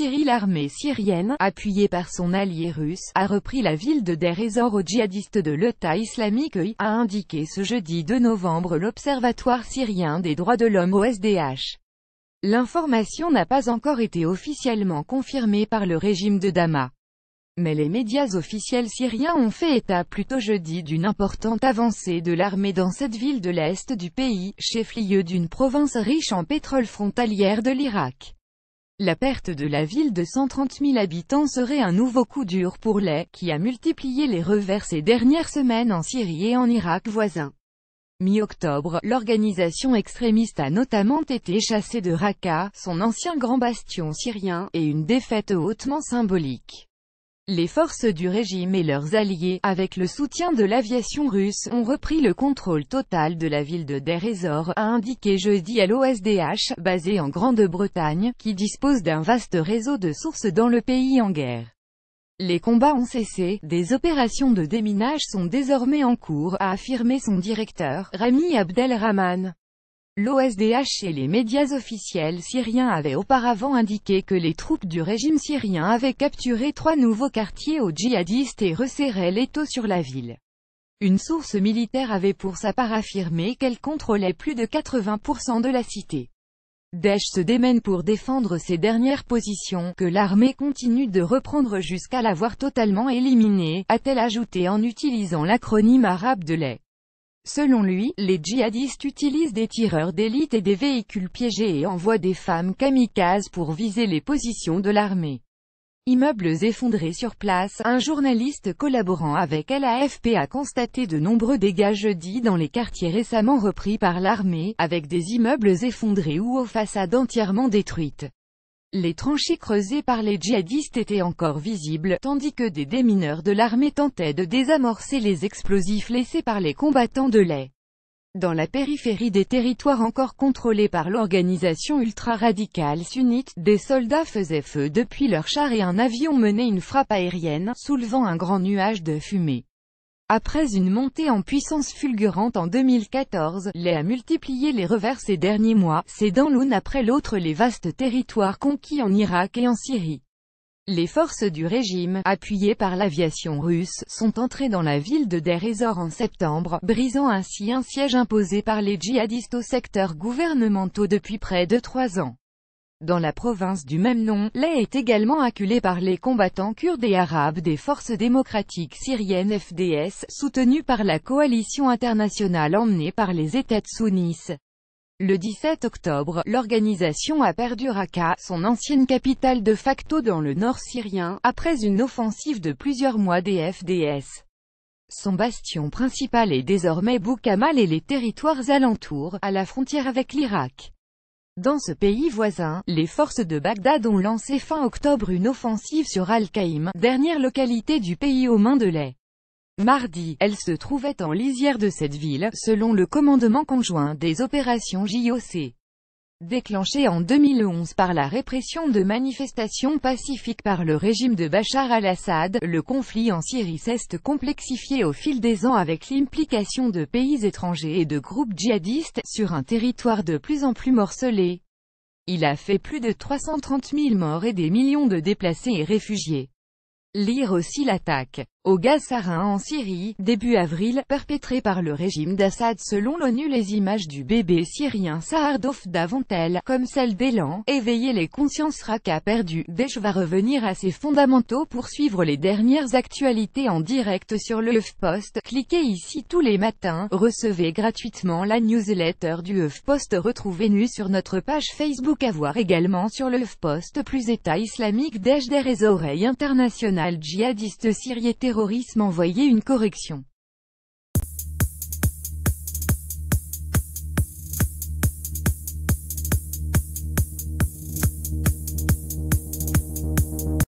Syrie L'armée syrienne, appuyée par son allié russe, a repris la ville de Deir ez-Zor aux djihadistes de l'État islamique a indiqué ce jeudi 2 novembre l'Observatoire syrien des droits de l'homme OSDH. L'information n'a pas encore été officiellement confirmée par le régime de Dama. Mais les médias officiels syriens ont fait état plutôt jeudi d'une importante avancée de l'armée dans cette ville de l'Est du pays, chef-lieu d'une province riche en pétrole frontalière de l'Irak. La perte de la ville de 130 000 habitants serait un nouveau coup dur pour les, qui a multiplié les revers ces dernières semaines en Syrie et en Irak voisins. Mi-octobre, l'organisation extrémiste a notamment été chassée de Raqqa, son ancien grand bastion syrien, et une défaite hautement symbolique. Les forces du régime et leurs alliés, avec le soutien de l'aviation russe, ont repris le contrôle total de la ville de Der a indiqué jeudi à l'OSDH, basée en Grande-Bretagne, qui dispose d'un vaste réseau de sources dans le pays en guerre. Les combats ont cessé, des opérations de déminage sont désormais en cours, a affirmé son directeur, Rami Abdelrahman. L'OSDH et les médias officiels syriens avaient auparavant indiqué que les troupes du régime syrien avaient capturé trois nouveaux quartiers aux djihadistes et resserraient l'étau sur la ville. Une source militaire avait pour sa part affirmé qu'elle contrôlait plus de 80% de la cité. Daesh se démène pour défendre ses dernières positions, que l'armée continue de reprendre jusqu'à l'avoir totalement éliminée, a-t-elle ajouté en utilisant l'acronyme arabe de lait. Selon lui, les djihadistes utilisent des tireurs d'élite et des véhicules piégés et envoient des femmes kamikazes pour viser les positions de l'armée. Immeubles effondrés sur place, un journaliste collaborant avec LAFP a constaté de nombreux dégâts jeudi dans les quartiers récemment repris par l'armée, avec des immeubles effondrés ou aux façades entièrement détruites. Les tranchées creusées par les djihadistes étaient encore visibles, tandis que des démineurs de l'armée tentaient de désamorcer les explosifs laissés par les combattants de lait. Dans la périphérie des territoires encore contrôlés par l'organisation ultra-radicale sunnite, des soldats faisaient feu depuis leur char et un avion menait une frappe aérienne, soulevant un grand nuage de fumée. Après une montée en puissance fulgurante en 2014, les a multiplié les revers ces derniers mois, cédant l'une après l'autre les vastes territoires conquis en Irak et en Syrie. Les forces du régime, appuyées par l'aviation russe, sont entrées dans la ville de Deir ez en septembre, brisant ainsi un siège imposé par les djihadistes aux secteurs gouvernementaux depuis près de trois ans. Dans la province du même nom, lait est également acculé par les combattants kurdes et arabes des forces démocratiques syriennes FDS, soutenues par la coalition internationale emmenée par les États sunnites. Le 17 octobre, l'organisation a perdu Raqqa, son ancienne capitale de facto dans le nord syrien, après une offensive de plusieurs mois des FDS. Son bastion principal est désormais Boukamal et les territoires alentours, à la frontière avec l'Irak. Dans ce pays voisin, les forces de Bagdad ont lancé fin octobre une offensive sur Al-Qaïm, dernière localité du pays aux mains de lait. Mardi, elle se trouvait en lisière de cette ville, selon le commandement conjoint des opérations JOC. Déclenché en 2011 par la répression de manifestations pacifiques par le régime de Bachar al-Assad, le conflit en Syrie s'est complexifié au fil des ans avec l'implication de pays étrangers et de groupes djihadistes, sur un territoire de plus en plus morcelé. Il a fait plus de 330 000 morts et des millions de déplacés et réfugiés. Lire aussi l'attaque au gaz en Syrie, début avril, perpétré par le régime d'Assad selon l'ONU les images du bébé syrien vont d'Avantel, comme celle d'élan, éveiller les consciences Raqqa perdu, Desch va revenir à ses fondamentaux pour suivre les dernières actualités en direct sur le EF-Post, cliquez ici tous les matins, recevez gratuitement la newsletter du EF-Post retrouvez-nous sur notre page Facebook à voir également sur le EF-Post plus État islamique Desch des oreilles internationales djihadistes syriété terrorisme envoyait une correction.